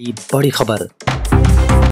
बड़ी खबर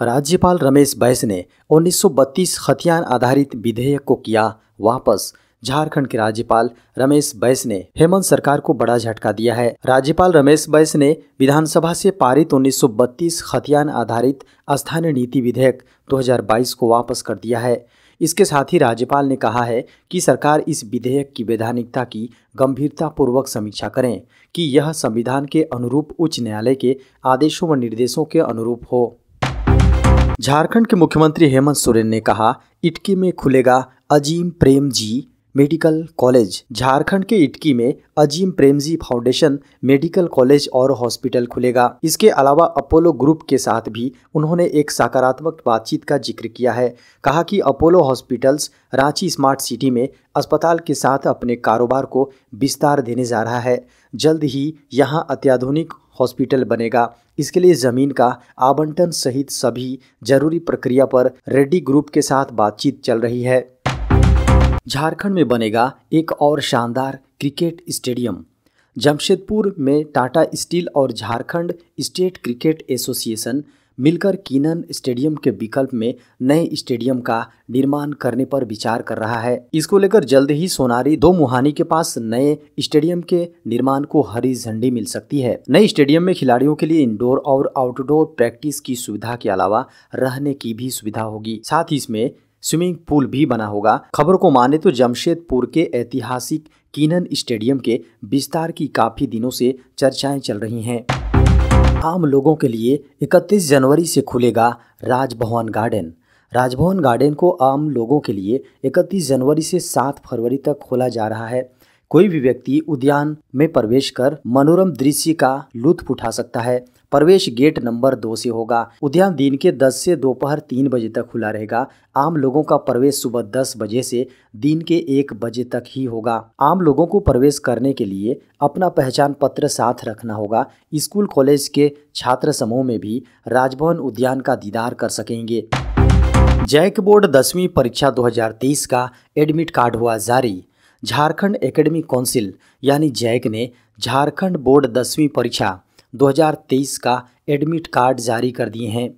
राज्यपाल रमेश बैस ने 1932 खतियान आधारित विधेयक को किया वापस झारखंड के राज्यपाल रमेश बैस ने हेमंत सरकार को बड़ा झटका दिया है राज्यपाल रमेश बैस ने विधानसभा से पारित 1932 खतियान आधारित स्थानीय नीति विधेयक 2022 को वापस कर दिया है इसके साथ ही राज्यपाल ने कहा है कि सरकार इस विधेयक की वैधानिकता की गंभीरतापूर्वक समीक्षा करें कि यह संविधान के अनुरूप उच्च न्यायालय के आदेशों व निर्देशों के अनुरूप हो झारखंड के मुख्यमंत्री हेमंत सोरेन ने कहा इटकी में खुलेगा Azim Premji medical college Jharkhand के इटकी में Azim Premji foundation medical college और हॉस्पिटल खुलेगा इसके अलावा अपोलो ग्रुप के साथ भी उन्होंने एक सकारात्मक बातचीत का जिक्र किया है कहा कि Apollo hospitals Ranchi smart city में अस्पताल के साथ अपने कारोबार को विस्तार देने जा रहा है जल्द ही यहाँ अत्याधुनिक हॉस्पिटल बनेगा इसके लिए ज़मीन का आवंटन सहित सभी जरूरी प्रक्रिया पर रेड्डी ग्रुप के साथ बातचीत चल रही है झारखंड में बनेगा एक और शानदार क्रिकेट स्टेडियम जमशेदपुर में टाटा स्टील और झारखंड स्टेट क्रिकेट एसोसिएशन मिलकर कीनन स्टेडियम के विकल्प में नए स्टेडियम का निर्माण करने पर विचार कर रहा है इसको लेकर जल्द ही सोनारी दो मुहानी के पास नए स्टेडियम के निर्माण को हरी झंडी मिल सकती है नए स्टेडियम में खिलाड़ियों के लिए इंडोर और आउटडोर प्रैक्टिस की सुविधा के अलावा रहने की भी सुविधा होगी साथ ही इसमें स्विमिंग पूल भी बना होगा खबर को माने तो जमशेदपुर के ऐतिहासिक कीनन स्टेडियम के विस्तार की काफी दिनों से चर्चाएं चल रही हैं आम लोगों के लिए 31 जनवरी से खुलेगा राजभवन गार्डन राजभवन गार्डन को आम लोगों के लिए 31 जनवरी से 7 फरवरी तक खोला जा रहा है कोई भी व्यक्ति उद्यान में प्रवेश कर मनोरम दृश्य का लुत्फ उठा सकता है प्रवेश गेट नंबर दो से होगा उद्यान दिन के 10 से दोपहर तीन बजे तक खुला रहेगा आम लोगों का प्रवेश सुबह 10 बजे से दिन के एक बजे तक ही होगा आम लोगों को प्रवेश करने के लिए अपना पहचान पत्र साथ रखना होगा स्कूल कॉलेज के छात्र समूह में भी राजभवन उद्यान का दीदार कर सकेंगे जैक बोर्ड दसवीं परीक्षा 2023 का एडमिट कार्ड हुआ जारी झारखंड एकेडमी काउंसिल यानी जैक ने झारखंड बोर्ड दसवीं परीक्षा 2023 का एडमिट कार्ड जारी कर दिए हैं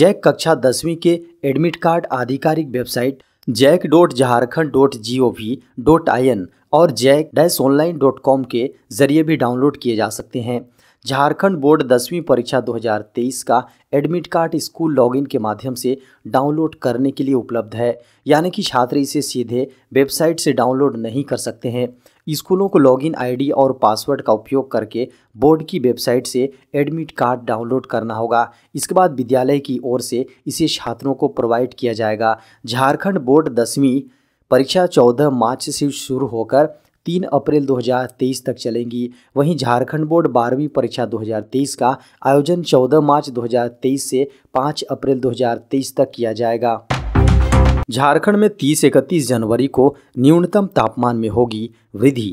जैक कक्षा दसवीं के एडमिट कार्ड आधिकारिक website JAC dot Jharkhand dot G O V dot I N और JAC dash online dot com के जरिए भी डाउनलोड किए जा सकते हैं झारखंड बोर्ड दसवीं परीक्षा 2023 का एडमिट कार्ड स्कूल लॉगिन के माध्यम से डाउनलोड करने के लिए उपलब्ध है यानी कि छात्र इसे सीधे वेबसाइट से डाउनलोड नहीं कर सकते हैं स्कूलों को लॉगिन आईडी और पासवर्ड का उपयोग करके बोर्ड की वेबसाइट से एडमिट कार्ड डाउनलोड करना होगा इसके बाद विद्यालय की ओर से इसे छात्रों को प्रोवाइड किया जाएगा झारखंड बोर्ड दसवीं परीक्षा 14 मार्च से शुरू होकर तीन अप्रैल 2023 तक चलेंगी वहीं झारखंड बोर्ड बारहवीं परीक्षा 2023 का आयोजन 14 मार्च 2023 से 5 अप्रैल 2023 तक किया जाएगा झारखंड में 30 इकतीस जनवरी को न्यूनतम तापमान में होगी वृद्धि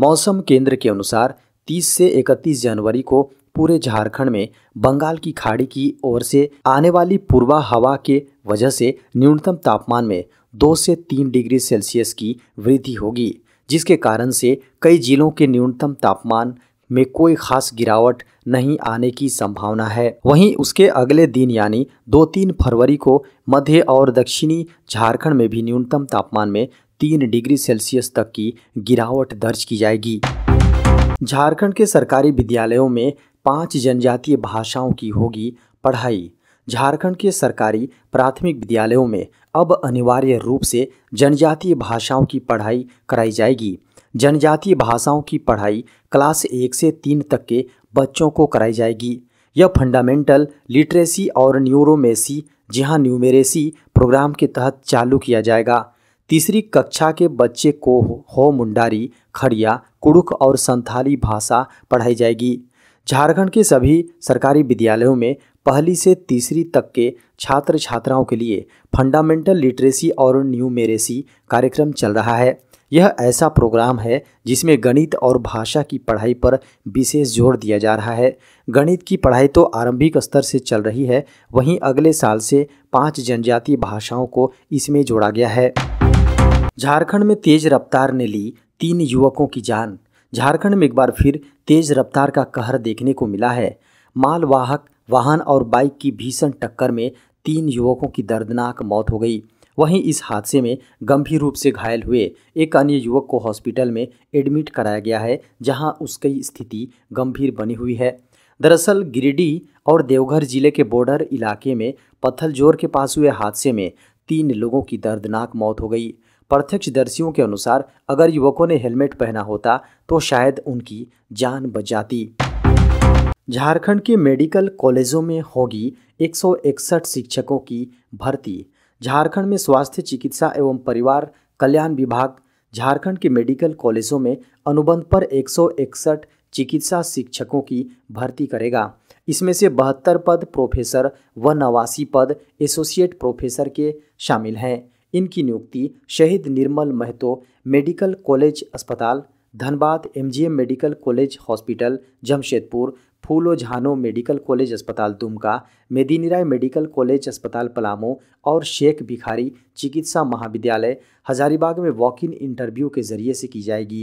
मौसम केंद्र के अनुसार 30 से 31 जनवरी को पूरे झारखंड में बंगाल की खाड़ी की ओर से आने वाली पूर्वा हवा के वजह से न्यूनतम तापमान में दो से तीन डिग्री सेल्सियस की वृद्धि होगी जिसके कारण से कई जिलों के न्यूनतम तापमान में कोई खास गिरावट नहीं आने की संभावना है वहीं उसके अगले दिन यानी दो तीन फरवरी को मध्य और दक्षिणी झारखंड में भी न्यूनतम तापमान में तीन डिग्री सेल्सियस तक की गिरावट दर्ज की जाएगी झारखंड के सरकारी विद्यालयों में पांच जनजातीय भाषाओं की होगी पढ़ाई झारखंड के सरकारी प्राथमिक विद्यालयों में अब अनिवार्य रूप से जनजातीय भाषाओं की पढ़ाई कराई जाएगी जनजातीय भाषाओं की पढ़ाई क्लास एक से तीन तक के बच्चों को कराई जाएगी यह फंडामेंटल लिटरेसी और न्यूरोमेसी जहां न्यूमेरेसी प्रोग्राम के तहत चालू किया जाएगा तीसरी कक्षा के बच्चे को हो मुंडारी खड़िया कुड़ुक और संथाली भाषा पढ़ाई जाएगी झारखंड के सभी सरकारी विद्यालयों में पहली से तीसरी तक के छात्र छात्राओं के लिए फंडामेंटल लिटरेसी और न्यूमेरेसी कार्यक्रम चल रहा है यह ऐसा प्रोग्राम है जिसमें गणित और भाषा की पढ़ाई पर विशेष जोर दिया जा रहा है गणित की पढ़ाई तो आरंभिक स्तर से चल रही है वहीं अगले साल से पांच जनजातीय भाषाओं को इसमें जोड़ा गया है झारखंड में तेज रफ्तार ने ली तीन युवकों की जान झारखंड में एक बार फिर तेज रफ्तार का कहर देखने को मिला है मालवाहक वाहन और बाइक की भीषण टक्कर में तीन युवकों की दर्दनाक मौत हो गई वहीं इस हादसे में गंभीर रूप से घायल हुए एक अन्य युवक को हॉस्पिटल में एडमिट कराया गया है जहां उसकी स्थिति गंभीर बनी हुई है दरअसल गिरिडीह और देवघर जिले के बॉर्डर इलाके में पत्थलजोर के पास हुए हादसे में तीन लोगों की दर्दनाक मौत हो गई प्रत्यक्षदर्शियों के अनुसार अगर युवकों ने हेलमेट पहना होता तो शायद उनकी जान बच जाती झारखंड के मेडिकल कॉलेजों में होगी एक शिक्षकों की भर्ती झारखंड में स्वास्थ्य चिकित्सा एवं परिवार कल्याण विभाग झारखंड के मेडिकल कॉलेजों में अनुबंध पर एक चिकित्सा शिक्षकों की भर्ती करेगा इसमें से बहत्तर पद प्रोफेसर व नवासी पद एसोसिएट प्रोफेसर के शामिल हैं इनकी नियुक्ति शहीद निर्मल महतो मेडिकल कॉलेज अस्पताल Dhanbad MGM medical college hospital Jamshedpur Phulo Jhano medical college अस्पताल दुमका मेदिनीराय मेडिकल कॉलेज अस्पताल पलामू और शेख भिखारी चिकित्सा महाविद्यालय हजारीबाग में वॉक इन इंटरव्यू के जरिए से की जाएगी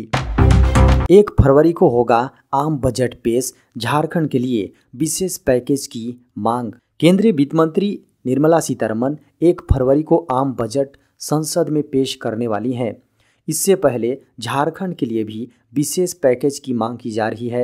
एक फरवरी को होगा आम बजट पेश झारखंड के लिए विशेष पैकेज की मांग केंद्रीय वित्त मंत्री निर्मला सीतारमन एक फरवरी को आम बजट संसद में पेश करने वाली हैं इससे पहले झारखंड के लिए भी विशेष पैकेज की मांग की जा रही है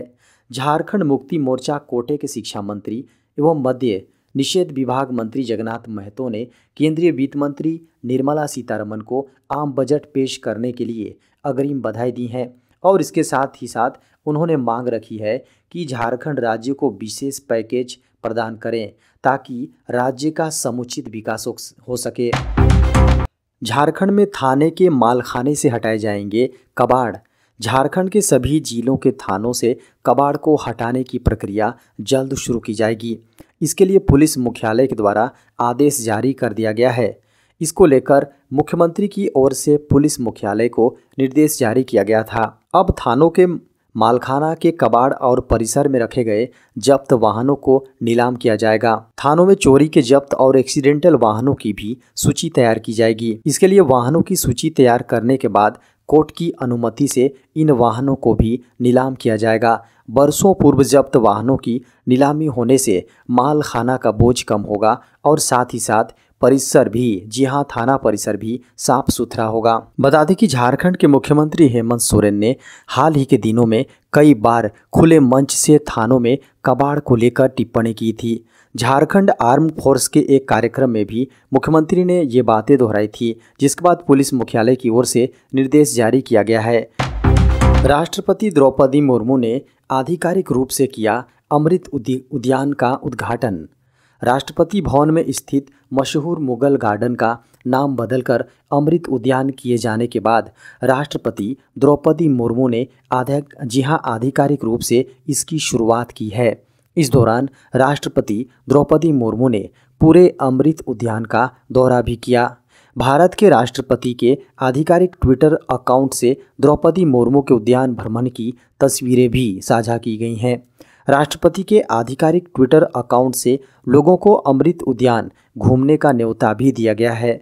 झारखंड मुक्ति मोर्चा कोटे के शिक्षा मंत्री एवं मध्य निषेध विभाग मंत्री जगन्नाथ महतो ने केंद्रीय वित्त मंत्री निर्मला सीतारमन को आम बजट पेश करने के लिए अग्रिम बधाई दी हैं और इसके साथ ही साथ उन्होंने मांग रखी है कि झारखंड राज्य को विशेष पैकेज प्रदान करें ताकि राज्य का समुचित विकास हो सके झारखंड में थाने के मालखाने से हटाए जाएंगे कबाड़ झारखंड के सभी जिलों के थानों से कबाड़ को हटाने की प्रक्रिया जल्द शुरू की जाएगी इसके लिए पुलिस मुख्यालय के द्वारा आदेश जारी कर दिया गया है इसको लेकर मुख्यमंत्री की ओर से पुलिस मुख्यालय को निर्देश जारी किया गया था अब थानों के मालखाना के कबाड़ और परिसर में रखे गए जब्त वाहनों को नीलाम किया जाएगा थानों में चोरी के जब्त और एक्सीडेंटल वाहनों की भी सूची तैयार की जाएगी इसके लिए वाहनों की सूची तैयार करने के बाद कोर्ट की अनुमति से इन वाहनों को भी नीलाम किया जाएगा बरसों पूर्व जब्त वाहनों की नीलामी होने से माल खाना का बोझ कम होगा और साथ ही साथ परिसर भी जी हाँ थाना परिसर भी साफ सुथरा होगा बता दें कि झारखंड के मुख्यमंत्री हेमंत सोरेन ने हाल ही के दिनों में कई बार खुले मंच से थानों में कबाड़ को लेकर टिप्पणी की थी झारखंड आर्म फोर्स के एक कार्यक्रम में भी मुख्यमंत्री ने ये बातें दोहराई थी जिसके बाद पुलिस मुख्यालय की ओर से निर्देश जारी किया गया है राष्ट्रपति द्रौपदी मुर्मू ने आधिकारिक रूप से किया अमृत उद्यान का उद्घाटन राष्ट्रपति भवन में स्थित मशहूर मुगल गार्डन का नाम बदलकर अमृत उद्यान किए जाने के बाद राष्ट्रपति द्रौपदी मुर्मू ने आधे जी हाँ आधिकारिक रूप से इसकी शुरुआत की है इस दौरान राष्ट्रपति द्रौपदी मुर्मू ने पूरे अमृत उद्यान का दौरा भी किया भारत के राष्ट्रपति के आधिकारिक ट्विटर अकाउंट से द्रौपदी मुर्मू के उद्यान भ्रमण की तस्वीरें भी साझा की गई हैं राष्ट्रपति के आधिकारिक ट्विटर अकाउंट से लोगों को अमृत उद्यान घूमने का न्यौता भी दिया गया है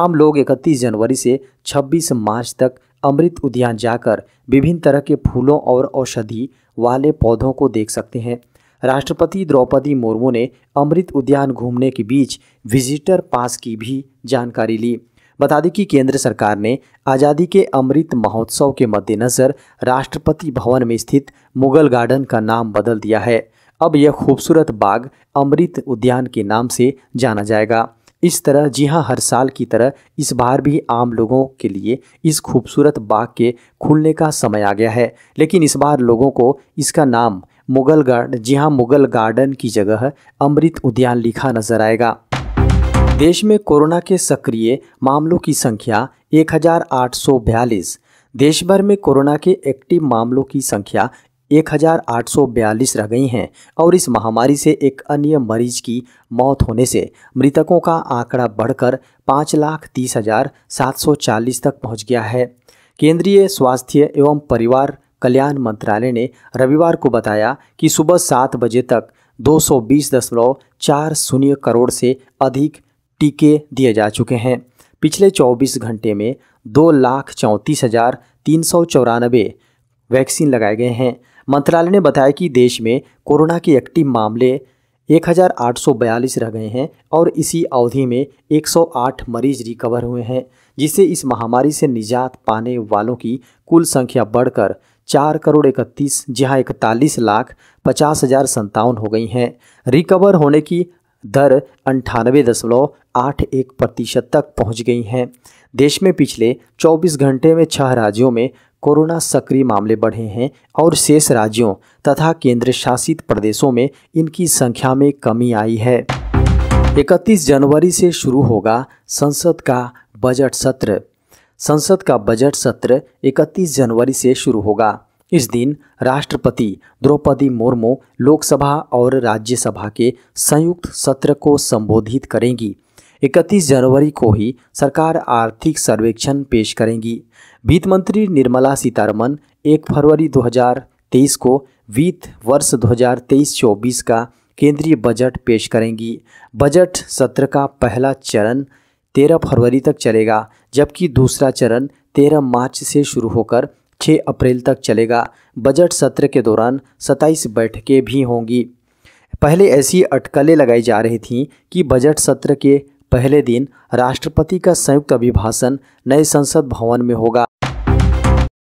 आम लोग 31 जनवरी से 26 मार्च तक अमृत उद्यान जाकर विभिन्न तरह के फूलों और औषधि वाले पौधों को देख सकते हैं राष्ट्रपति द्रौपदी मुर्मू ने अमृत उद्यान घूमने के बीच विजिटर पास की भी जानकारी ली बता दें कि केंद्र सरकार ने आज़ादी के अमृत महोत्सव के मद्देनज़र राष्ट्रपति भवन में स्थित मुगल गार्डन का नाम बदल दिया है अब यह खूबसूरत बाग अमृत उद्यान के नाम से जाना जाएगा इस तरह जी हाँ हर साल की तरह इस बार भी आम लोगों के लिए इस खूबसूरत बाग के खुलने का समय आ गया है लेकिन इस बार लोगों को इसका नाम मुगल गार्डन जी हाँ मुगल गार्डन की जगह अमृत उद्यान लिखा नजर आएगा देश में कोरोना के सक्रिय मामलों की संख्या एक देश भर में कोरोना के एक्टिव मामलों की संख्या 1842 रह गई हैं और इस महामारी से एक अन्य मरीज की मौत होने से मृतकों का आंकड़ा बढ़कर पाँच लाख तीस हजार सात सौ चालीस तक पहुंच गया है केंद्रीय स्वास्थ्य एवं परिवार कल्याण मंत्रालय ने रविवार को बताया कि सुबह सात बजे तक दो सौ बीस दशमलव चार शून्य करोड़ से अधिक टीके दिए जा चुके हैं पिछले 24 घंटे में दो लाख चौंतीस हज़ार तीन सौ चौरानबे वैक्सीन लगाए गए हैं मंत्रालय ने बताया कि देश में कोरोना के एक्टिव मामले 1842 रह गए हैं और इसी अवधि में 108 मरीज रिकवर हुए हैं जिससे इस महामारी से निजात पाने वालों की कुल संख्या बढ़कर चार करोड़ इकतीस जी हाँ इकतालीस लाख पचास हज़ार संतावन हो गई हैं रिकवर होने की दर अंठानवे दशमलव आठ एक प्रतिशत तक पहुंच गई हैं देश में पिछले 24 घंटे में छह राज्यों में कोरोना सक्रिय मामले बढ़े हैं और शेष राज्यों तथा केंद्र शासित प्रदेशों में इनकी संख्या में कमी आई है 31 जनवरी से शुरू होगा संसद का बजट सत्र संसद का बजट सत्र 31 जनवरी से शुरू होगा इस दिन राष्ट्रपति द्रौपदी मुर्मू लोकसभा और राज्यसभा के संयुक्त सत्र को संबोधित करेंगी 31 जनवरी को ही सरकार आर्थिक सर्वेक्षण पेश करेंगी वित्त मंत्री निर्मला सीतारमन 1 फरवरी 2023 को वित्त वर्ष 2023-24 का केंद्रीय बजट पेश करेंगी बजट सत्र का पहला चरण तेरह फरवरी तक चलेगा जबकि दूसरा चरण 13 मार्च से शुरू होकर 6 अप्रैल तक चलेगा बजट सत्र के दौरान 27 बैठकें भी होंगी पहले ऐसी अटकलें लगाई जा रही थीं कि बजट सत्र के पहले दिन राष्ट्रपति का संयुक्त अभिभाषण नए संसद भवन में होगा